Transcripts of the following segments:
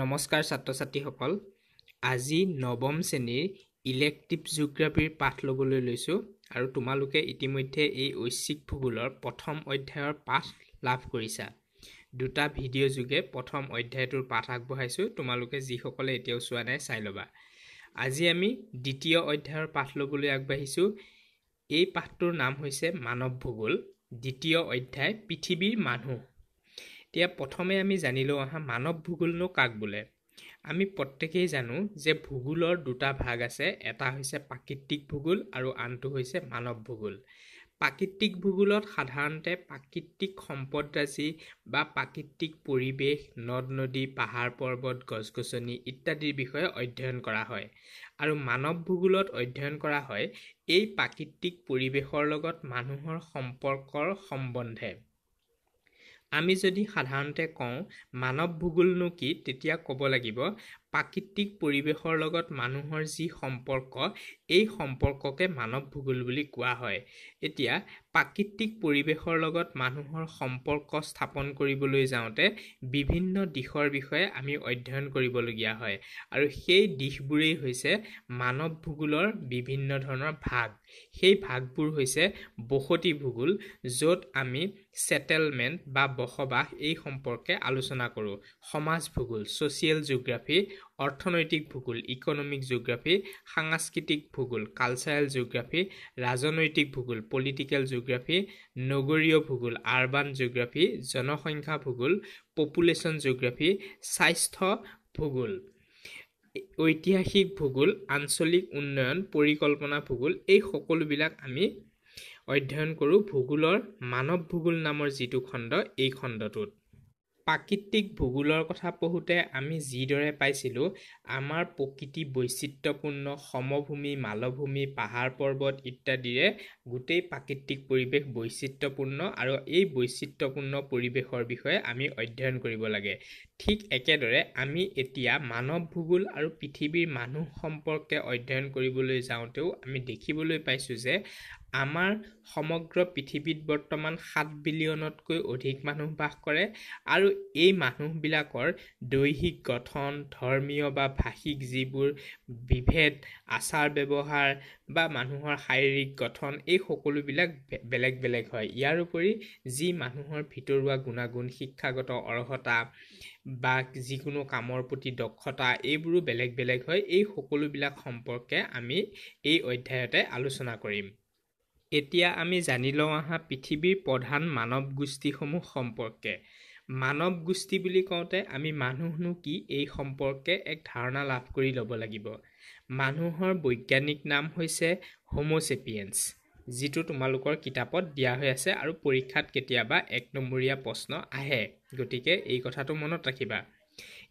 নমস্কাৰ ছাত্ৰ ছাত্ৰীসকল আজি নৱম শ্ৰেণীৰ ইলেক্টিভ জিঅ'গ্ৰাফিৰ পাঠ ল'বলৈ লৈছোঁ আৰু তোমালোকে ইতিমধ্যে এই ঐশ্বিক ভূগোলৰ প্ৰথম অধ্যায়ৰ পাঠ লাভ কৰিছা দুটা ভিডিঅ' যোগে প্ৰথম অধ্যায়টোৰ পাঠ আগবঢ়াইছোঁ তোমালোকে যিসকলে এতিয়াও চোৱা নাই চাই ল'বা আজি আমি দ্বিতীয় অধ্যায়ৰ পাঠ ল'বলৈ আগবাঢ়িছোঁ এই পাঠটোৰ নাম হৈছে মানৱ ভূগোল দ্বিতীয় অধ্যায় পৃথিৱীৰ মানুহ এতিয়া প্ৰথমে আমি জানি লওঁ আহা মানৱ ভূগোলনো কাক বোলে আমি প্ৰত্যেকেই জানো যে ভূগোলৰ দুটা ভাগ আছে এটা হৈছে প্ৰাকৃতিক ভূগোল আৰু আনটো হৈছে মানৱ ভূগোল প্ৰাকৃতিক ভূগোলত সাধাৰণতে প্ৰাকৃতিক সম্পদ সম্পদৰাজি বা প্ৰাকৃতিক পৰিৱেশ নদ নদী পাহাৰ পৰ্বত গছ গছনি ইত্যাদিৰ বিষয়ে অধ্যয়ন কৰা হয় আৰু মানৱ ভূগোলত অধ্যয়ন কৰা হয় এই প্ৰাকৃতিক পৰিৱেশৰ লগত মানুহৰ সম্পৰ্কৰ সম্বন্ধে আমি যদি সাধাৰণতে কওঁ মানৱ ভূগোলনো কি তেতিয়া ক'ব লাগিব প্ৰাকৃতিক পৰিৱেশৰ লগত মানুহৰ যি সম্পৰ্ক এই সম্পৰ্ককে মানৱ ভূগোল বুলি কোৱা হয় এতিয়া প্ৰাকৃতিক পৰিৱেশৰ লগত মানুহৰ সম্পৰ্ক স্থাপন কৰিবলৈ যাওঁতে বিভিন্ন দিশৰ বিষয়ে আমি অধ্যয়ন কৰিবলগীয়া হয় আৰু সেই দিশবোৰেই হৈছে মানৱ ভূগোলৰ বিভিন্ন ধৰণৰ ভাগ সেই ভাগবোৰ হৈছে বসতি ভূগোল য'ত আমি ছেটেলমেণ্ট বা বসবাস এই সম্পৰ্কে আলোচনা কৰোঁ সমাজ ভূগোল ছ'চিয়েল জিঅ'গ্ৰাফী অৰ্থনৈতিক ভূগোল ইকনমিক জিঅ'গ্ৰাফী সাংস্কৃতিক ভূগোল কালচাৰেল জিঅ'গ্ৰাফী ৰাজনৈতিক ভূগোল পলিটিকেল জিঅ'গ্ৰাফী নগৰীয় ভূগোল আৰ্বান জিঅ'গ্ৰাফী জনসংখ্যা ভূগোল পপুলেশ্যন জিঅ'গ্ৰাফী স্বাস্থ্য ভূগোল ঐতিহাসিক ভূগোল আঞ্চলিক উন্নয়ন পৰিকল্পনা ভূগোল এই সকলোবিলাক আমি অধ্যয়ন কৰোঁ ভূগোলৰ মানৱ ভূগোল নামৰ যিটো খণ্ড এই খণ্ডটোত প্ৰাকৃতিক ভূগোলৰ কথা পঢ়োঁতে আমি যিদৰে পাইছিলোঁ আমাৰ প্ৰকৃতি বৈচিত্ৰপূৰ্ণ সমভূমি মালভূমি পাহাৰ পৰ্বত ইত্যাদিৰে গোটেই প্ৰাকৃতিক পৰিৱেশ বৈচিত্ৰপূৰ্ণ আৰু এই বৈচিত্ৰ্যপূৰ্ণ পৰিৱেশৰ বিষয়ে আমি অধ্যয়ন কৰিব লাগে ঠিক একেদৰে আমি এতিয়া মানৱ ভূগোল আৰু পৃথিৱীৰ মানুহ সম্পৰ্কে অধ্যয়ন কৰিবলৈ যাওঁতেও আমি দেখিবলৈ পাইছোঁ যে আমাৰ সমগ্ৰ পৃথিৱীত বৰ্তমান সাত বিলিয়নতকৈ অধিক মানুহ বাস কৰে আৰু এই মানুহবিলাকৰ দৈহিক গঠন ধৰ্মীয় বা ভাষিক যিবোৰ বিভেদ আচাৰ ব্যৱহাৰ বা মানুহৰ শাৰীৰিক গঠন এই সকলোবিলাক বেলেগ বেলেগ হয় ইয়াৰ উপৰি যি মানুহৰ ভিতৰুৱা গুণাগুণ শিক্ষাগত অৰ্হতা বা যিকোনো কামৰ প্ৰতি দক্ষতা এইবোৰো বেলেগ বেলেগ হয় এই সকলোবিলাক সম্পৰ্কে আমি এই অধ্যায়তে আলোচনা কৰিম এতিয়া আমি জানি লওঁ আহা পৃথিৱীৰ প্ৰধান মানৱ গোষ্ঠীসমূহ সম্পৰ্কে মানৱ গোষ্ঠী বুলি কওঁতে আমি মানুহনো কি এই সম্পৰ্কে এক ধাৰণা লাভ কৰি ল'ব লাগিব মানুহৰ বৈজ্ঞানিক নাম হৈছে হোম'চেপিয়েঞ্চ যিটো তোমালোকৰ কিতাপত দিয়া হৈ আছে আৰু পৰীক্ষাত কেতিয়াবা এক নম্বৰীয়া প্ৰশ্ন আহে গতিকে এই কথাটো মনত ৰাখিবা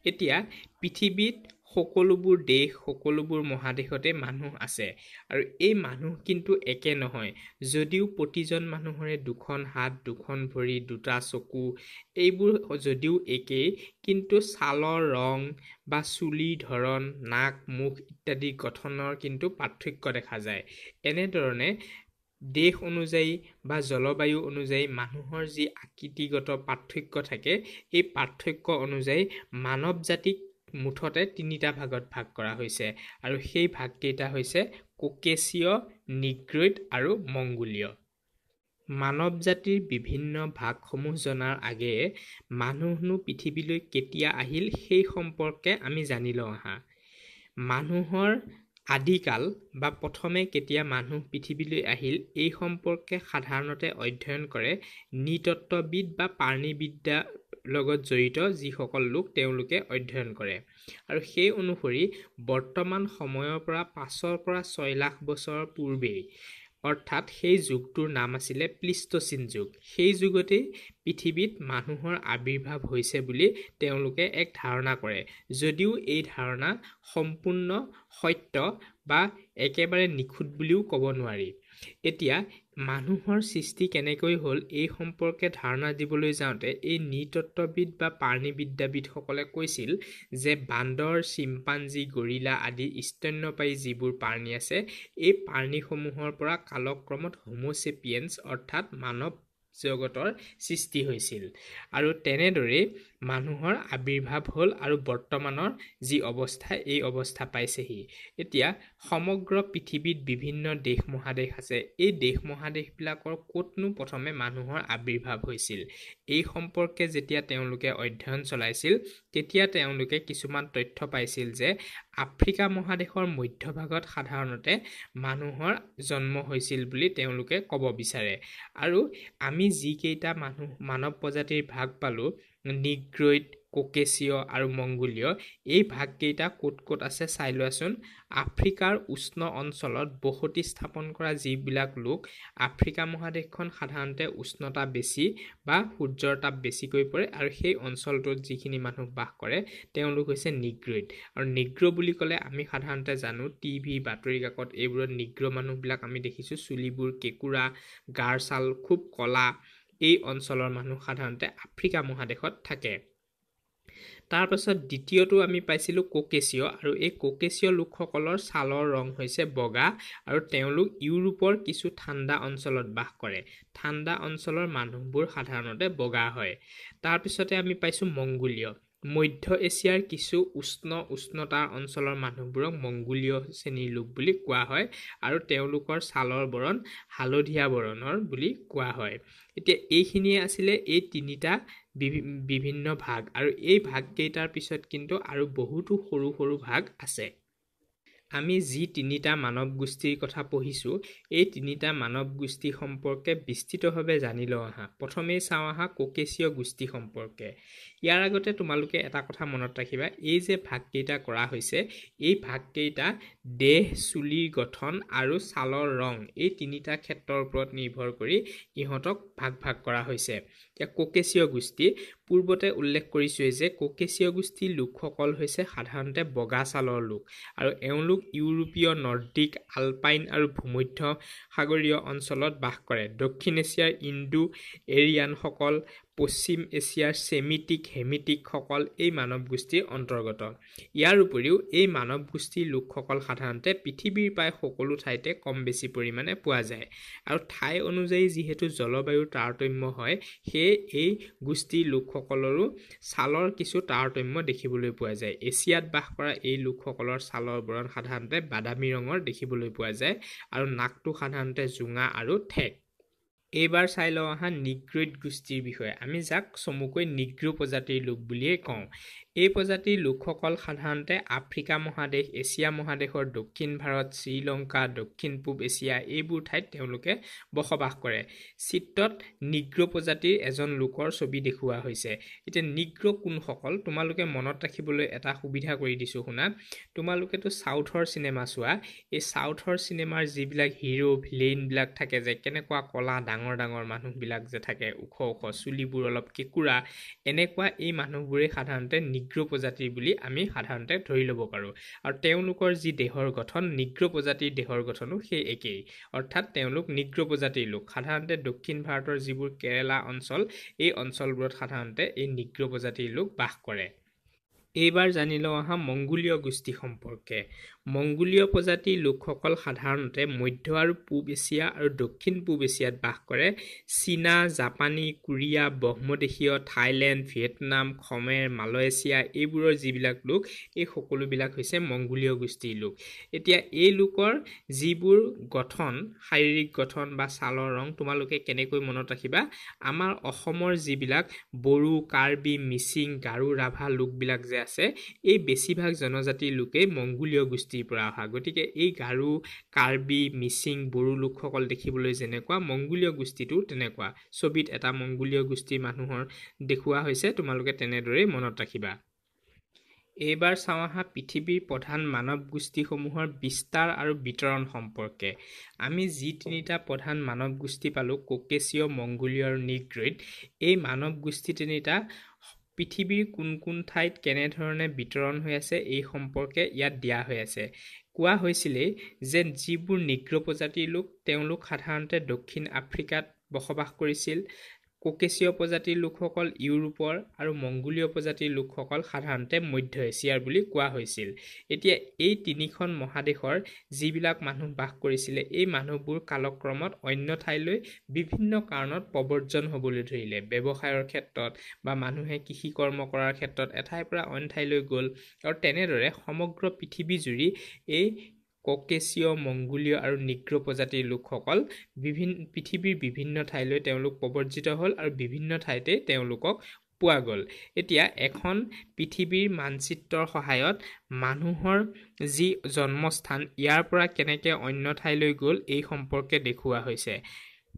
এতিয়া পৃথিৱীত সকলোবোৰ দেশ সকলোবোৰ মহাদেশতে মানুহ আছে আৰু এই মানুহ কিন্তু একে নহয় যদিও প্ৰতিজন মানুহৰে দুখন হাত দুখন ভৰি দুটা চকু এইবোৰ যদিও একেই কিন্তু ছালৰ ৰং বা চুলি ধৰণ নাক মুখ ইত্যাদি গঠনৰ কিন্তু পাৰ্থক্য দেখা যায় এনেধৰণে দেশ অনুযায়ী বা জলবায়ু অনুযায়ী মানুহৰ যি আকৃতিগত পাৰ্থক্য থাকে এই পাৰ্থক্য অনুযায়ী মানৱ জাতিক মুঠতে তিনিটা ভাগত ভাগ কৰা হৈছে আৰু সেই ভাগকেইটা হৈছে কোকেচীয় নিগ্ৰইড আৰু মংগোলীয় মানৱ জাতিৰ বিভিন্ন ভাগসমূহ জনাৰ আগেয়ে মানুহনো পৃথিৱীলৈ কেতিয়া আহিল সেই সম্পৰ্কে আমি জানি লওঁ আহা মানুহৰ আদিকাল বা প্ৰথমে কেতিয়া মানুহ পৃথিৱীলৈ আহিল এই সম্পৰ্কে সাধাৰণতে অধ্যয়ন কৰে নৃতত্ববিদ বা প্ৰাণীবিদ্যা লগত জড়িত যিসকল লোক তেওঁলোকে অধ্যয়ন কৰে আৰু সেই অনুসৰি বৰ্তমান সময়ৰ পৰা পাঁচৰ পৰা ছয় লাখ বছৰ পূৰ্বেই অৰ্থাৎ সেই যুগটোৰ নাম আছিলে প্লিষ্টচিন যুগ সেই যুগতেই পৃথিৱীত মানুহৰ আৱিৰ্ভাৱ হৈছে বুলি তেওঁলোকে এক ধাৰণা কৰে যদিও এই ধাৰণা সম্পূৰ্ণ সত্য বা একেবাৰে নিখুঁত বুলিও ক'ব নোৱাৰি এতিয়া মানুহৰ সৃষ্টি কেনেকৈ হ'ল এই সম্পৰ্কে ধাৰণা দিবলৈ যাওঁতে এই নৃতত্ত্ববিদ বা প্ৰাণীবিদ্যাবিদসকলে কৈছিল যে বান্দৰ চিম্পাঞ্জী গৰিলা আদি স্তন্যপায়ী যিবোৰ প্ৰাণী আছে এই প্ৰাণীসমূহৰ পৰা কালক্ৰমত হোমোচেপিয়েন্স অৰ্থাৎ মানৱ জগতৰ সৃষ্টি হৈছিল আৰু তেনেদৰেই মানুহৰ আৱিৰ্ভাৱ হ'ল আৰু বৰ্তমানৰ যি অৱস্থা এই অৱস্থা পাইছেহি এতিয়া সমগ্ৰ পৃথিৱীত বিভিন্ন দেশ মহাদেশ আছে এই দেশ মহাদেশবিলাকৰ ক'তনো প্ৰথমে মানুহৰ আৱিৰ্ভাৱ হৈছিল এই সম্পৰ্কে যেতিয়া তেওঁলোকে অধ্যয়ন চলাইছিল তেতিয়া তেওঁলোকে কিছুমান তথ্য পাইছিল যে আফ্ৰিকা মহাদেশৰ মধ্যভাগত সাধাৰণতে মানুহৰ জন্ম হৈছিল বুলি তেওঁলোকে ক'ব বিচাৰে আৰু আমি যিকেইটা মানুহ মানৱ প্ৰজাতিৰ ভাগ পালোঁ নিগ্ৰইড ককেচীয় আৰু মংগোলীয় এই ভাগকেইটা ক'ত ক'ত আছে চাই লোৱাচোন আফ্ৰিকাৰ উষ্ণ অঞ্চলত বসতি স্থাপন কৰা যিবিলাক লোক আফ্ৰিকা মহাদেশখন সাধাৰণতে উষ্ণতা বেছি বা সূৰ্যৰ তাপ বেছিকৈ পৰে আৰু সেই অঞ্চলটোত যিখিনি মানুহ বাস কৰে তেওঁলোক হৈছে নিগ্ৰইড আৰু নিগ্ৰ বুলি ক'লে আমি সাধাৰণতে জানো টি ভি বাতৰি কাকত এইবোৰত নিগ্ৰ মানুহবিলাক আমি দেখিছোঁ চুলিবোৰ কেঁকুৰা গাৰ ছাল খুব ক'লা এই অঞ্চলৰ মানুহ সাধাৰণতে আফ্ৰিকা মহাদেশত থাকে তাৰপাছত দ্বিতীয়টো আমি পাইছিলোঁ ককেচিয় আৰু এই ককেচিয় লোকসকলৰ ছালৰ ৰং হৈছে বগা আৰু তেওঁলোক ইউৰোপৰ কিছু ঠাণ্ডা অঞ্চলত বাস কৰে ঠাণ্ডা অঞ্চলৰ মানুহবোৰ সাধাৰণতে বগা হয় তাৰপিছতে আমি পাইছোঁ মংগোলীয় মধ্য এছিয়াৰ কিছু উষ্ণ উষ্ণতাৰ অঞ্চলৰ মানুহবোৰক মংগোলীয় শ্ৰেণীৰ লোক বুলি কোৱা হয় আৰু তেওঁলোকৰ ছালৰ বৰণ হালধীয়া বৰণৰ বুলি কোৱা হয় এতিয়া এইখিনিয়ে আছিলে এই তিনিটা বিভিন্ন ভাগ আৰু এই ভাগকেইটাৰ পিছত কিন্তু আৰু বহুতো সৰু সৰু ভাগ আছে আমি যি তিনিটা মানৱ গোষ্ঠীৰ কথা পঢ়িছোঁ এই তিনিটা মানৱ গোষ্ঠী সম্পৰ্কে বিস্তৃতভাৱে জানি লওঁ আহা প্ৰথমেই চাওঁ আহা কোকেশীয় গোষ্ঠী সম্পৰ্কে ইয়াৰ আগতে তোমালোকে এটা কথা মনত ৰাখিবা এই যে ভাগকেইটা কৰা হৈছে এই ভাগকেইটা দেহ চুলিৰ গঠন আৰু ছালৰ ৰং এই তিনিটা ক্ষেত্ৰৰ ওপৰত নিৰ্ভৰ কৰি ইহঁতক ভাগ ভাগ কৰা হৈছে এতিয়া কোকেচীয় গোষ্ঠী পূৰ্বতে উল্লেখ কৰিছোঁৱেই যে কোকেচীয় গোষ্ঠীৰ লোকসকল হৈছে সাধাৰণতে বগা ছালৰ লোক আৰু এওঁলোক ইউৰোপীয় নৰ্দিক আলপাইন আৰু ভূমধ্য সাগৰীয় অঞ্চলত বাস কৰে দক্ষিণ এছিয়াৰ ইণ্ডো এৰিয়ানসকল পশ্চিম এছিয়াৰ চেমিটিক হেমিটিকসকল এই মানৱ গোষ্ঠীৰ অন্তৰ্গত ইয়াৰ উপৰিও এই মানৱ গোষ্ঠীৰ লোকসকল সাধাৰণতে পৃথিৱীৰ প্ৰায় সকলো ঠাইতে কম বেছি পৰিমাণে পোৱা যায় আৰু ঠাই অনুযায়ী যিহেতু জলবায়ুৰ তাৰতম্য হয় সেয়ে এই গোষ্ঠীৰ লোকসকলৰো ছালৰ কিছু তাৰতম্য দেখিবলৈ পোৱা যায় এছিয়াত বাস কৰা এই লোকসকলৰ ছালৰ বৰণ সাধাৰণতে বাদামী ৰঙৰ দেখিবলৈ পোৱা যায় আৰু নাকটো সাধাৰণতে জোঙা আৰু ঠেক এইবাৰ চাই লওঁ আহা নিগ্ৰইড গোষ্ঠীৰ বিষয়ে আমি যাক চমুকৈ নিগ্ৰ প্ৰজাতিৰ লোক বুলিয়েই কওঁ এই প্ৰজাতিৰ লোকসকল সাধাৰণতে আফ্ৰিকা মহাদেশ এছিয়া মহাদেশৰ দক্ষিণ ভাৰত শ্ৰীলংকা দক্ষিণ পূব এছিয়া এইবোৰ ঠাইত তেওঁলোকে বসবাস কৰে চিত্ৰত নিগ্ৰ প্ৰজাতিৰ এজন লোকৰ ছবি দেখুওৱা হৈছে এতিয়া নিগ্ৰ কোনসকল তোমালোকে মনত ৰাখিবলৈ এটা সুবিধা কৰি দিছোঁ শুনা তোমালোকেতো চাউথৰ চিনেমা চোৱা এই চাউথৰ চিনেমাৰ যিবিলাক হিৰ' ভিলেইনবিলাক থাকে যে কেনেকুৱা ক'লা ডাঙৰ ডাঙৰ মানুহবিলাক যে থাকে ওখ ওখ চুলিবোৰ অলপ কেঁকুৰা এনেকুৱা এই মানুহবোৰেই সাধাৰণতে নিগ্ৰ প্ৰজাতি বুলি আমি সাধাৰণতে ধৰি ল'ব পাৰোঁ আৰু তেওঁলোকৰ যি দেহৰ গঠন নিগ্ৰ প্ৰজাতিৰ দেহৰ গঠনো সেই একেই অৰ্থাৎ তেওঁলোক নিগ্ৰ প্ৰজাতিৰ লোক সাধাৰণতে দক্ষিণ ভাৰতৰ যিবোৰ কেৰেলা অঞ্চল এই অঞ্চলবোৰত সাধাৰণতে এই নিগ্ৰ প্ৰজাতিৰ লোক বাস কৰে এইবাৰ জানি লওঁ আহা মংগোলীয় গোষ্ঠী সম্পৰ্কে মংগোলীয় প্ৰজাতিৰ লোকসকল সাধাৰণতে মধ্য আৰু পূব এছিয়া আৰু দক্ষিণ পূব এছিয়াত বাস কৰে চীনা জাপানী কোৰিয়া ব্ৰহ্মদেশীয় থাইলেণ্ড ভিয়েটনাম খমেৰ মালয়েছিয়া এইবোৰৰ যিবিলাক লোক এই সকলোবিলাক হৈছে মংগোলীয় গোষ্ঠীৰ লোক এতিয়া এই লোকৰ যিবোৰ গঠন শাৰীৰিক গঠন বা ছালৰ ৰং তোমালোকে কেনেকৈ মনত ৰাখিবা আমাৰ অসমৰ যিবিলাক বড়ো কাৰ্বি মিচিং গাৰু ৰাভা লোকবিলাক যে আছে এই বেছিভাগ জনজাতিৰ লোকেই মংগোলীয় গোষ্ঠীৰ পৰা অহা গতিকে এই গাৰু কাৰ্বি মিচিং বড়ো লোকসকল দেখিবলৈ যেনেকুৱা মংগোলীয় গোষ্ঠীটো তেনেকুৱা ছবিত এটা মংগোলীয় গোষ্ঠীৰ মানুহৰ দেখুওৱা হৈছে তোমালোকে তেনেদৰেই মনত ৰাখিবা এইবাৰ চাওঁ আহা পৃথিৱীৰ প্ৰধান মানৱ গোষ্ঠীসমূহৰ বিস্তাৰ আৰু বিতৰণ সম্পৰ্কে আমি যি তিনিটা প্ৰধান মানৱ গোষ্ঠী পালোঁ ককেচীয় মংগোলীয় আৰু নিগ্ৰইড এই মানৱ গোষ্ঠী তিনিটা পৃথিৱীৰ কোন কোন ঠাইত কেনেধৰণে বিতৰণ হৈ আছে এই সম্পৰ্কে ইয়াত দিয়া হৈ আছে কোৱা হৈছিলেই যে যিবোৰ নিগ্ৰ প্ৰজাতিৰ লোক তেওঁলোক সাধাৰণতে দক্ষিণ আফ্ৰিকাত বসবাস কৰিছিল কোকেশীয় প্ৰজাতিৰ লোকসকল ইউৰোপৰ আৰু মংগোলীয় প্ৰজাতিৰ লোকসকল সাধাৰণতে মধ্য এছিয়াৰ বুলি কোৱা হৈছিল এতিয়া এই তিনিখন মহাদেশৰ যিবিলাক মানুহ বাস কৰিছিলে এই মানুহবোৰ কালক্ৰমত অন্য ঠাইলৈ বিভিন্ন কাৰণত প্ৰৱৰ্জন হ'বলৈ ধৰিলে ব্যৱসায়ৰ ক্ষেত্ৰত বা মানুহে কৃষি কৰ্ম কৰাৰ ক্ষেত্ৰত এঠাইৰ পৰা অন্য ঠাইলৈ গ'ল আৰু তেনেদৰে সমগ্ৰ পৃথিৱীজুৰি এই ককেশীয় মংগোলীয় আৰু নিগ্ৰ প্ৰজাতিৰ লোকসকল বিভিন্ন পৃথিৱীৰ বিভিন্ন ঠাইলৈ তেওঁলোক প্ৰৱৰ্জিত হ'ল আৰু বিভিন্ন ঠাইতে তেওঁলোকক পোৱা গ'ল এতিয়া এখন পৃথিৱীৰ মানচিত্ৰৰ সহায়ত মানুহৰ যি জন্মস্থান ইয়াৰ পৰা কেনেকৈ অন্য ঠাইলৈ গ'ল এই সম্পৰ্কে দেখুওৱা হৈছে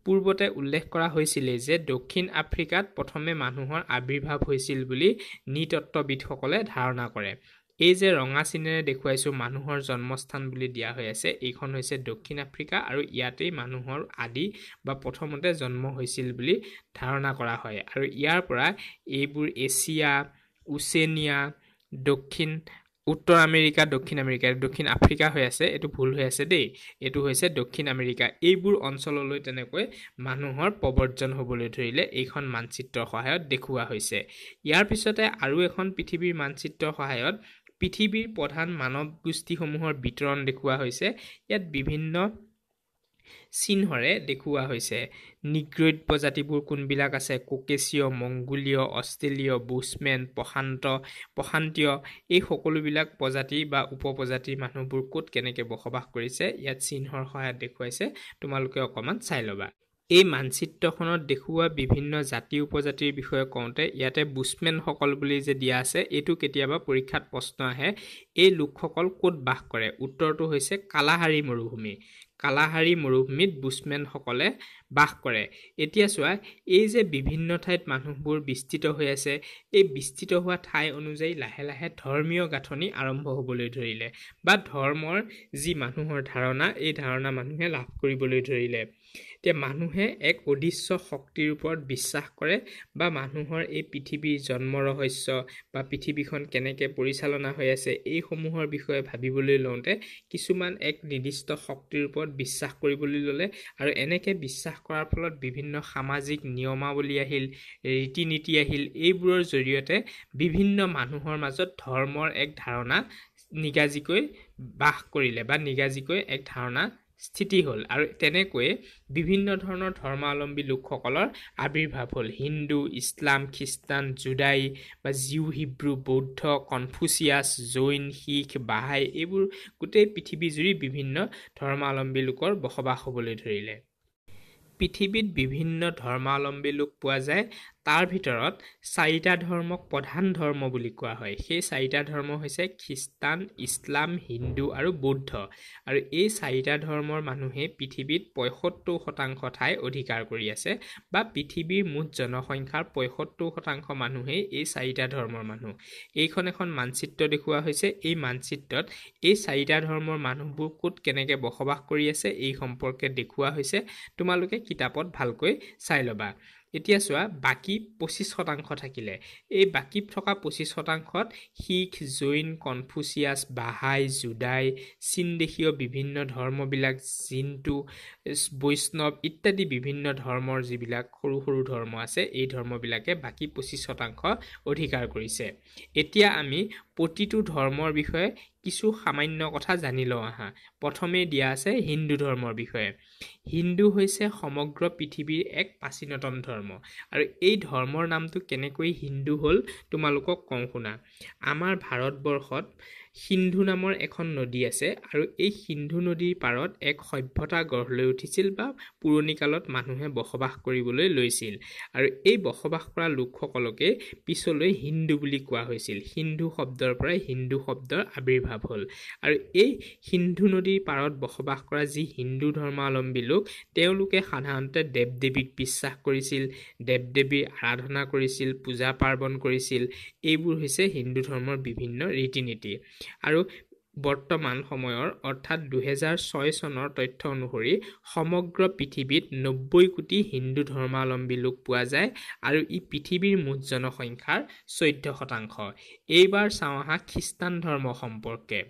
পূৰ্বতে উল্লেখ কৰা হৈছিলে যে দক্ষিণ আফ্ৰিকাত প্ৰথমে মানুহৰ আৱিৰ্ভাৱ হৈছিল বুলি নৃতত্ববিদসকলে ধাৰণা কৰে এই যে ৰঙা চিনেৰে দেখুৱাইছোঁ মানুহৰ জন্মস্থান বুলি দিয়া হৈ আছে এইখন হৈছে দক্ষিণ আফ্ৰিকা আৰু ইয়াতেই মানুহৰ আদি বা প্ৰথমতে জন্ম হৈছিল বুলি ধাৰণা কৰা হয় আৰু ইয়াৰ পৰা এইবোৰ এছিয়া উচেনিয়া দক্ষিণ উত্তৰ আমেৰিকা দক্ষিণ আমেৰিকা দক্ষিণ আফ্ৰিকা হৈ আছে এইটো ভুল হৈ আছে দেই এইটো হৈছে দক্ষিণ আমেৰিকা এইবোৰ অঞ্চললৈ তেনেকৈ মানুহৰ প্ৰৱৰ্জন হ'বলৈ ধৰিলে এইখন মানচিত্ৰৰ সহায়ত দেখুওৱা হৈছে ইয়াৰ পিছতে আৰু এখন পৃথিৱীৰ মানচিত্ৰৰ সহায়ত পৃথিৱীৰ প্ৰধান মানৱ গোষ্ঠীসমূহৰ বিতৰণ দেখুওৱা হৈছে ইয়াত বিভিন্ন চিহ্নৰে দেখুওৱা হৈছে নিগ্ৰইড প্ৰজাতিবোৰ কোনবিলাক আছে কোকেচীয় মংগোলীয় অষ্ট্ৰেলীয় বুচমেন প্ৰশান্ত প্ৰশান্তীয় এই সকলোবিলাক প্ৰজাতি বা উপপ্ৰজাতিৰ মানুহবোৰ ক'ত কেনেকৈ বসবাস কৰিছে ইয়াত চিহ্নৰ সহায়ত দেখুৱাইছে তোমালোকে অকণমান চাই ল'বা এই মানচিত্ৰখনত দেখুওৱা বিভিন্ন জাতি উপজাতিৰ বিষয়ে কওঁতে ইয়াতে বুচমেনসকল বুলি যে দিয়া আছে এইটো কেতিয়াবা পৰীক্ষাত প্ৰশ্ন আহে এই লোকসকল ক'ত বাস কৰে উত্তৰটো হৈছে কালাহাৰী মৰুভূমি কালাহাৰী মৰুভূমিত বুচমেনসকলে বাস কৰে এতিয়া চোৱা এই যে বিভিন্ন ঠাইত মানুহবোৰ বিস্তৃত হৈ আছে এই বিস্তৃত হোৱা ঠাই অনুযায়ী লাহে লাহে ধৰ্মীয় গাঁথনি আৰম্ভ হ'বলৈ ধৰিলে বা ধৰ্মৰ যি মানুহৰ ধাৰণা এই ধাৰণা মানুহে লাভ কৰিবলৈ ধৰিলে এতিয়া মানুহে এক অদৃশ্য শক্তিৰ ওপৰত বিশ্বাস কৰে বা মানুহৰ এই পৃথিৱীৰ জন্ম ৰহস্য বা পৃথিৱীখন কেনেকৈ পৰিচালনা হৈ আছে এইসমূহৰ বিষয়ে ভাবিবলৈ লওঁতে কিছুমান এক নিৰ্দিষ্ট শক্তিৰ ওপৰত বিশ্বাস কৰিবলৈ ল'লে আৰু এনেকৈ বিশ্বাস কৰাৰ ফলত বিভিন্ন সামাজিক নিয়মাৱলী আহিল ৰীতি নীতি আহিল এইবোৰৰ জৰিয়তে বিভিন্ন মানুহৰ মাজত ধৰ্মৰ এক ধাৰণা নিগাজিকৈ বাস কৰিলে বা নিগাজিকৈ এক ধাৰণা স্থিতি হ'ল আৰু তেনেকৈয়ে বিভিন্ন ধৰণৰ ধৰ্মাৱলম্বী লোকসকলৰ আৱিৰ্ভাৱ হ'ল হিন্দু ইছলাম খ্ৰীষ্টান জুদাই বা জিউ হিব্ৰু বৌদ্ধ কনফুচিয়াছ জৈন শিখ বাহাই এইবোৰ গোটেই পৃথিৱীজুৰি বিভিন্ন ধৰ্মাৱলম্বী লোকৰ বসবাস হ'বলৈ ধৰিলে পৃথিৱীত বিভিন্ন ধৰ্মাৱলম্বী লোক পোৱা যায় তাৰ ভিতৰত চাৰিটা ধৰ্মক প্ৰধান ধৰ্ম বুলি কোৱা হয় সেই চাৰিটা ধৰ্ম হৈছে খ্ৰীষ্টান ইছলাম হিন্দু আৰু বৌদ্ধ আৰু এই চাৰিটা ধৰ্মৰ মানুহে পৃথিৱীত পঁয়সত্তৰ শতাংশ ঠাই অধিকাৰ কৰি আছে বা পৃথিৱীৰ মুঠ জনসংখ্যাৰ পঁয়সত্তৰ শতাংশ মানুহেই এই চাৰিটা ধৰ্মৰ মানুহ এইখন এখন মানচিত্ৰ দেখুওৱা হৈছে এই মানচিত্ৰত এই চাৰিটা ধৰ্মৰ মানুহবোৰ ক'ত কেনেকৈ বসবাস কৰি আছে এই সম্পৰ্কে দেখুওৱা হৈছে তোমালোকে কিতাপত ভালকৈ চাই ল'বা এতিয়া চোৱা বাকী পঁচিছ শতাংশ থাকিলে এই বাকী থকা পঁচিছ শতাংশত শিখ জৈন কনফুচিয়াছ বাহাই জুদাই দেশীয় বিভিন্ন ধৰ্মবিলাক জিন্তু বৈষ্ণৱ ইত্যাদি বিভিন্ন ধৰ্মৰ যিবিলাক সৰু সৰু ধৰ্ম আছে এই ধৰ্মবিলাকে বাকী পঁচিছ শতাংশ অধিকাৰ কৰিছে এতিয়া আমি প্ৰতিটো ধৰ্মৰ বিষয়ে কিছু সামান্য কথা জানি লওঁ আহা প্ৰথমেই দিয়া আছে হিন্দু ধৰ্মৰ বিষয়ে হিন্দু হৈছে সমগ্ৰ পৃথিৱীৰ এক প্ৰাচীনতম ধৰ্ম আৰু এই ধৰ্মৰ নামটো কেনেকৈ হিন্দু হ'ল তোমালোকক কওঁ শুনা আমাৰ ভাৰতবৰ্ষত সিন্ধু নামৰ এখন নদী আছে আৰু এই সিন্ধু নদীৰ পাৰত এক সভ্যতা গঢ় লৈ উঠিছিল বা পুৰণিকালত মানুহে বসবাস কৰিবলৈ লৈছিল আৰু এই বসবাস কৰা লোকসকলকে পিছলৈ হিন্দু বুলি কোৱা হৈছিল সিন্ধু শব্দৰ পৰাই হিন্দু শব্দৰ আৱিৰ্ভাৱ হ'ল আৰু এই সিন্ধু নদীৰ পাৰত বসবাস কৰা যি হিন্দু ধৰ্মাৱলম্বী লোক তেওঁলোকে সাধাৰণতে দেৱ দেৱীক বিশ্বাস কৰিছিল দেৱ দেৱীৰ আৰাধনা কৰিছিল পূজা পাৰ্বণ কৰিছিল এইবোৰ হৈছে হিন্দু ধৰ্মৰ বিভিন্ন ৰীতি নীতি আৰু বৰ্তমান সময়ৰ অৰ্থাৎ দুহেজাৰ ছয় চনৰ তথ্য অনুসৰি সমগ্ৰ পৃথিৱীত নব্বৈ কোটি হিন্দু ধৰ্মাৱলম্বী লোক পোৱা যায় আৰু ই পৃথিৱীৰ মুঠ জনসংখ্যাৰ চৈধ্য শতাংশ এইবাৰ চাওঁ অহা খ্ৰীষ্টান ধৰ্ম সম্পৰ্কে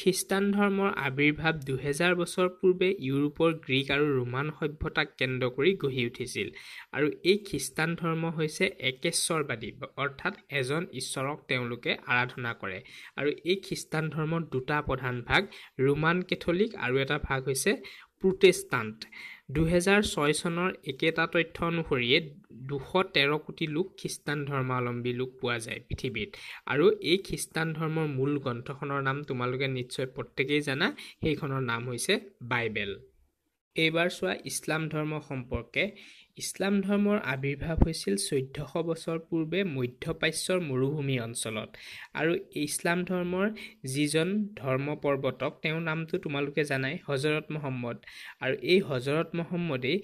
খ্ৰীষ্টান ধৰ্মৰ আৱিৰ্ভাৱ দুহেজাৰ বছৰ পূৰ্বে ইউৰোপৰ গ্ৰীক আৰু ৰোমান সভ্যতাক কেন্দ্ৰ কৰি গঢ়ি উঠিছিল আৰু এই খ্ৰীষ্টান ধৰ্ম হৈছে একেশ্বৰবাদী অৰ্থাৎ এজন ঈশ্বৰক তেওঁলোকে আৰাধনা কৰে আৰু এই খ্ৰীষ্টান ধৰ্মৰ দুটা প্ৰধান ভাগ ৰোমান কেথলিক আৰু এটা ভাগ হৈছে প্ৰটেষ্টাণ্ট দুহেজাৰ ছয় চনৰ একেটা তথ্য অনুসৰিয়ে দুশ তেৰ কোটি লোক খ্ৰীষ্টান ধৰ্মাৱলম্বী লোক পোৱা যায় পৃথিৱীত আৰু এই খ্ৰীষ্টান ধৰ্মৰ মূল গ্ৰন্থখনৰ নাম তোমালোকে নিশ্চয় প্ৰত্যেকেই জানা সেইখনৰ নাম হৈছে বাইবেল এইবাৰ চোৱা ইছলাম ধৰ্ম সম্পৰ্কে ইছলাম ধৰ্মৰ আৱিৰ্ভাৱ হৈছিল চৈধ্যশ বছৰ পূৰ্বে মধ্যপ্ৰাচ্যৰ মৰুভূমি অঞ্চলত আৰু ইছলাম ধৰ্মৰ যিজন ধৰ্ম পৰ্বতক তেওঁৰ নামটো তোমালোকে জানাই হজৰত মহম্মদ আৰু এই হজৰত মহম্মদেই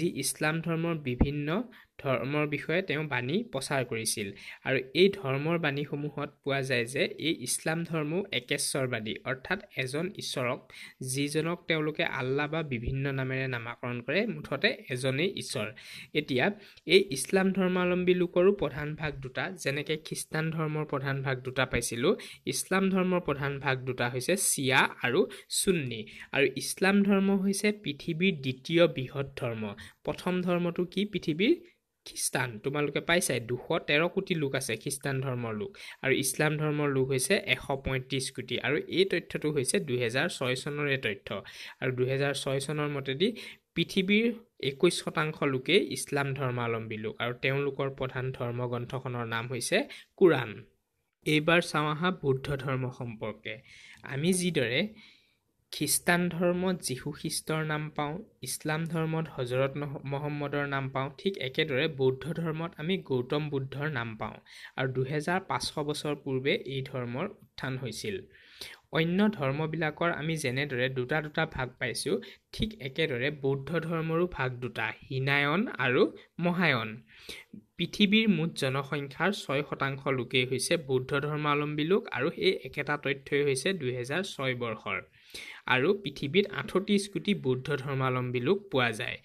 যি ইছলাম ধৰ্মৰ বিভিন্ন ধৰ্মৰ বিষয়ে তেওঁ বাণী প্ৰচাৰ কৰিছিল আৰু এই ধৰ্মৰ বাণীসমূহত পোৱা যায় যে এই ইছলাম ধৰ্ম একেশ্বৰবাদী অৰ্থাৎ এজন ঈশ্বৰক যিজনক তেওঁলোকে আল্লাহ বা বিভিন্ন নামেৰে নামাকৰণ কৰে মুঠতে এজনেই ঈশ্বৰ এতিয়া এই ইছলাম ধৰ্মাৱলম্বী লোকৰো প্ৰধান ভাগ দুটা যেনেকৈ খ্ৰীষ্টান ধৰ্মৰ প্ৰধান ভাগ দুটা পাইছিলোঁ ইছলাম ধৰ্মৰ প্ৰধান ভাগ দুটা হৈছে চিয়া আৰু চুন্নী আৰু ইছলাম ধৰ্ম হৈছে পৃথিৱীৰ দ্বিতীয় বৃহৎ ধৰ্ম প্ৰথম ধৰ্মটো কি পৃথিৱীৰ খ্ৰীষ্টান তোমালোকে পাইছাই দুশ তেৰ কোটি লোক আছে খ্ৰীষ্টান ধৰ্মৰ লোক আৰু ইছলাম ধৰ্মৰ লোক হৈছে এশ পঁয়ত্ৰিছ কোটি আৰু এই তথ্যটো হৈছে দুহেজাৰ ছয় চনৰে তথ্য আৰু দুহেজাৰ ছয় চনৰ মতেদি পৃথিৱীৰ একৈছ শতাংশ লোকেই ইছলাম ধৰ্মাৱলম্বী লোক আৰু তেওঁলোকৰ প্ৰধান ধৰ্মগ্ৰন্থখনৰ নাম হৈছে কোৰাণ এইবাৰ চাওঁ আহা বৌদ্ধ ধৰ্ম সম্পৰ্কে আমি যিদৰে খ্ৰীষ্টান ধৰ্মত যীশু খ্ৰীষ্টৰ নাম পাওঁ ইছলাম ধৰ্মত হজৰত মহম্মদৰ নাম পাওঁ ঠিক একেদৰে বৌদ্ধ ধৰ্মত আমি গৌতম বুদ্ধৰ নাম পাওঁ আৰু দুহেজাৰ পাঁচশ বছৰ পূৰ্বে এই ধৰ্মৰ উত্থান হৈছিল অন্য ধৰ্মবিলাকৰ আমি যেনেদৰে দুটা দুটা ভাগ পাইছোঁ ঠিক একেদৰে বৌদ্ধ ধৰ্মৰো ভাগ দুটা হীনায়ন আৰু মহায়ন পৃথিৱীৰ মুঠ জনসংখ্যাৰ ছয় শতাংশ লোকেই হৈছে বৌদ্ধ ধৰ্মাৱলম্বী লোক আৰু সেই একেটা তথ্যই হৈছে দুহেজাৰ ছয় বৰ্ষৰ আৰু পৃথিৱীত আঠত্ৰিছ কোটি বৌদ্ধ ধৰ্মাৱলম্বী লোক পোৱা যায়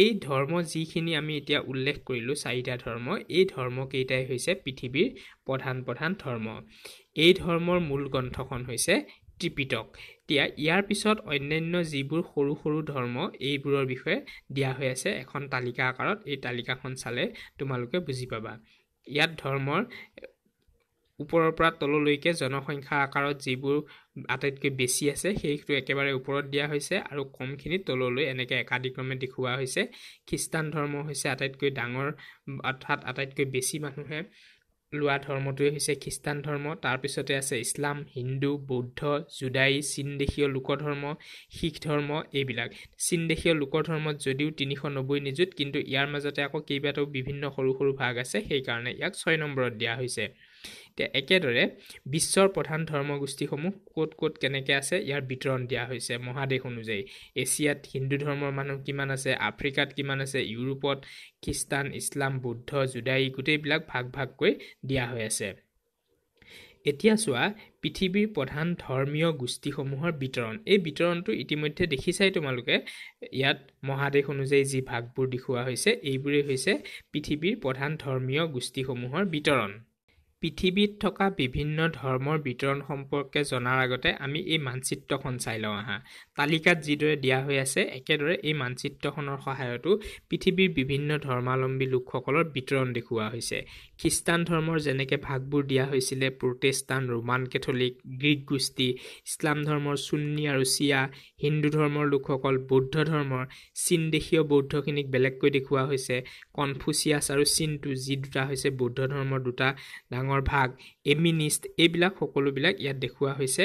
এই ধৰ্ম যিখিনি আমি এতিয়া উল্লেখ কৰিলোঁ চাৰিটা ধৰ্ম এই ধৰ্মকেইটাই হৈছে পৃথিৱীৰ প্ৰধান প্ৰধান ধৰ্ম এই ধৰ্মৰ মূল গ্ৰন্থখন হৈছে ত্ৰিপিটক এতিয়া ইয়াৰ পিছত অন্যান্য যিবোৰ সৰু সৰু ধৰ্ম এইবোৰৰ বিষয়ে দিয়া হৈ আছে এখন তালিকা আকাৰত এই তালিকাখন চালে তোমালোকে বুজি পাবা ইয়াত ধৰ্মৰ ওপৰৰ পৰা তললৈকে জনসংখ্যাৰ আকাৰত যিবোৰ আটাইতকৈ বেছি আছে সেইটো একেবাৰে ওপৰত দিয়া হৈছে আৰু কমখিনি তললৈ এনেকৈ একাধিক্ৰমে দেখুওৱা হৈছে খ্ৰীষ্টান ধৰ্ম হৈছে আটাইতকৈ ডাঙৰ অৰ্থাৎ আটাইতকৈ বেছি মানুহে লোৱা ধৰ্মটোৱে হৈছে খ্ৰীষ্টান ধৰ্ম তাৰপিছতে আছে ইছলাম হিন্দু বৌদ্ধ জুদাই চীনদেশীয় লোকধৰ্ম শিখ ধৰ্ম এইবিলাক চীনদেশীয় লোকধৰ্মত যদিও তিনিশ নব্বৈ নিযুত কিন্তু ইয়াৰ মাজতে আকৌ কেইবাটাও বিভিন্ন সৰু সৰু ভাগ আছে সেইকাৰণে ইয়াক ছয় নম্বৰত দিয়া হৈছে এতিয়া একেদৰে বিশ্বৰ প্ৰধান ধৰ্মগোষ্ঠীসমূহ ক'ত ক'ত কেনেকৈ আছে ইয়াৰ বিতৰণ দিয়া হৈছে মহাদেশ অনুযায়ী এছিয়াত হিন্দু ধৰ্মৰ মানুহ কিমান আছে আফ্ৰিকাত কিমান আছে ইউৰোপত খ্ৰীষ্টান ইছলাম বৌদ্ধ জুদাই গোটেইবিলাক ভাগ ভাগকৈ দিয়া হৈ আছে এতিয়া চোৱা পৃথিৱীৰ প্ৰধান ধৰ্মীয় গোষ্ঠীসমূহৰ বিতৰণ এই বিতৰণটো ইতিমধ্যে দেখিছাই তোমালোকে ইয়াত মহাদেশ অনুযায়ী যি ভাগবোৰ দেখুওৱা হৈছে এইবোৰেই হৈছে পৃথিৱীৰ প্ৰধান ধৰ্মীয় গোষ্ঠীসমূহৰ বিতৰণ পৃথিৱীত থকা বিভিন্ন ধৰ্মৰ বিতৰণ সম্পৰ্কে জনাৰ আগতে আমি এই মানচিত্ৰখন চাই লওঁ আহা তালিকাত যিদৰে দিয়া হৈ আছে একেদৰে এই মানচিত্ৰখনৰ সহায়তো পৃথিৱীৰ বিভিন্ন ধৰ্মাৱলম্বী লোকসকলৰ বিতৰণ দেখুওৱা হৈছে খ্ৰীষ্টান ধৰ্মৰ যেনেকৈ ভাগবোৰ দিয়া হৈছিলে প্ৰটেষ্টান ৰোমান কেথলিক গ্ৰীক গোষ্ঠী ইছলাম ধৰ্মৰ চুন্নী আৰু চিয়া হিন্দু ধৰ্মৰ লোকসকল বৌদ্ধ ধৰ্মৰ চীন চীনদেশীয় বৌদ্ধখিনিক বেলেগকৈ দেখুওৱা হৈছে কনফুচিয়াছ আৰু চিনটো যি দুটা হৈছে বৌদ্ধ ধৰ্মৰ দুটা ডাঙৰ ডাঙৰ ভাগ এমিনিষ্ট এইবিলাক সকলোবিলাক ইয়াত দেখুওৱা হৈছে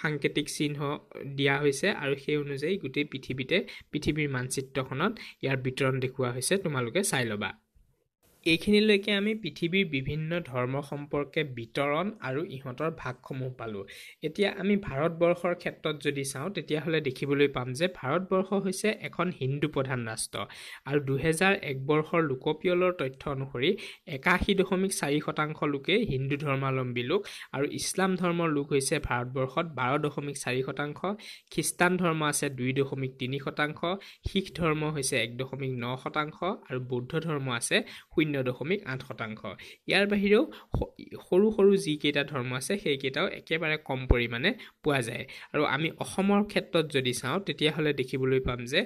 সাংকেতিক চিহ্ন দিয়া হৈছে আৰু সেই অনুযায়ী গোটেই পৃথিৱীতে পৃথিৱীৰ মানচিত্ৰখনত ইয়াৰ বিতৰণ দেখুওৱা হৈছে তোমালোকে চাই ল'বা এইখিনিলৈকে আমি পৃথিৱীৰ বিভিন্ন ধৰ্ম সম্পৰ্কে বিতৰণ আৰু ইহঁতৰ ভাগসমূহ পালোঁ এতিয়া আমি ভাৰতবৰ্ষৰ ক্ষেত্ৰত যদি চাওঁ তেতিয়াহ'লে দেখিবলৈ পাম যে ভাৰতবৰ্ষ হৈছে এখন হিন্দু প্ৰধান ৰাষ্ট্ৰ আৰু দুহেজাৰ এক বৰ্ষৰ লোকপিয়লৰ তথ্য অনুসৰি একাশী দশমিক চাৰি শতাংশ লোকেই হিন্দু ধৰ্মাৱলম্বী লোক আৰু ইছলাম ধৰ্মৰ লোক হৈছে ভাৰতবৰ্ষত বাৰ দশমিক চাৰি শতাংশ খ্ৰীষ্টান ধৰ্ম আছে দুই দশমিক তিনি শতাংশ শিখ ধৰ্ম হৈছে এক দশমিক ন শতাংশ আৰু বৌদ্ধ ধৰ্ম আছে শূন্য শূন্য দশমিক আঠ শতাংশ ইয়াৰ বাহিৰেও সৰু সৰু যিকেইটা ধৰ্ম আছে সেইকেইটাও একেবাৰে কম পৰিমাণে পোৱা যায় আৰু আমি অসমৰ ক্ষেত্ৰত যদি চাওঁ তেতিয়াহ'লে দেখিবলৈ পাম যে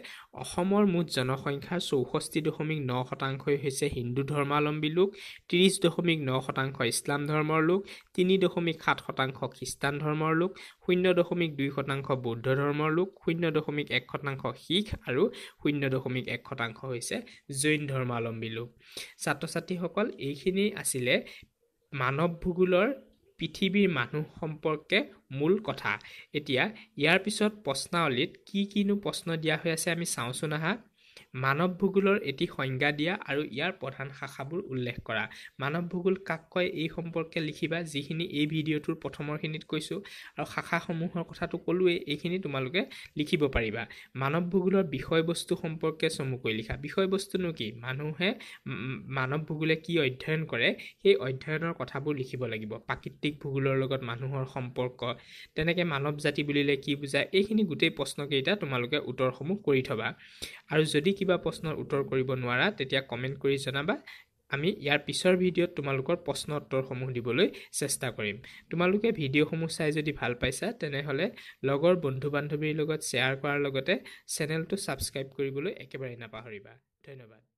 অসমৰ মুঠ জনসংখ্যাৰ চৌষষ্ঠি দশমিক ন শতাংশই হৈছে হিন্দু ধৰ্মাৱলম্বী লোক ত্ৰিছ দশমিক ন শতাংশ ইছলাম ধৰ্মৰ লোক তিনি দশমিক সাত শতাংশ খ্ৰীষ্টান ধৰ্মৰ লোক শূন্য দশমিক দুই শতাংশ বৌদ্ধ ধৰ্মৰ লোক শূন্য দশমিক এক শতাংশ শিখ আৰু শূন্য দশমিক এক শতাংশ হৈছে জৈন ধৰ্মাৱলম্বী লোক ছাত্ৰ ছাত্ৰ ছাত্ৰীসকল এইখিনি আছিলে মানৱ ভূগোলৰ পৃথিৱীৰ মানুহ সম্পৰ্কে মূল কথা এতিয়া ইয়াৰ পিছত প্ৰশ্নাৱলীত কি কিনো প্ৰশ্ন দিয়া হৈ আছে আমি চাওঁচোন আহা মানৱ ভূগোলৰ এটি সংজ্ঞা দিয়া আৰু ইয়াৰ প্ৰধান শাখাবোৰ উল্লেখ কৰা মানৱ ভূগোল কাক কয় এই সম্পৰ্কে লিখিবা যিখিনি এই ভিডিঅ'টোৰ প্ৰথমৰখিনিত কৈছোঁ আৰু শাখাসমূহৰ কথাটো ক'লোৱেই এইখিনি তোমালোকে লিখিব পাৰিবা মানৱ ভূগোলৰ বিষয়বস্তু সম্পৰ্কে চমুকৈ লিখা বিষয়বস্তুনো কি মানুহে মানৱ ভূগোলে কি অধ্যয়ন কৰে সেই অধ্যয়নৰ কথাবোৰ লিখিব লাগিব প্ৰাকৃতিক ভূগোলৰ লগত মানুহৰ সম্পৰ্ক তেনেকৈ মানৱ জাতি বুলিলে কি বুজায় এইখিনি গোটেই প্ৰশ্নকেইটা তোমালোকে উত্তৰসমূহ কৰি থবা আৰু যদি কিবা প্ৰশ্নৰ উত্তৰ কৰিব নোৱাৰা তেতিয়া কমেণ্ট কৰি জনাবা আমি ইয়াৰ পিছৰ ভিডিঅ'ত তোমালোকৰ প্ৰশ্ন উত্তৰসমূহ দিবলৈ চেষ্টা কৰিম তোমালোকে ভিডিঅ'সমূহ চাই যদি ভাল পাইছা তেনেহ'লে লগৰ বন্ধু বান্ধৱীৰ লগত শ্বেয়াৰ কৰাৰ লগতে চেনেলটো ছাবস্ক্ৰাইব কৰিবলৈ একেবাৰে নাপাহৰিবা ধন্যবাদ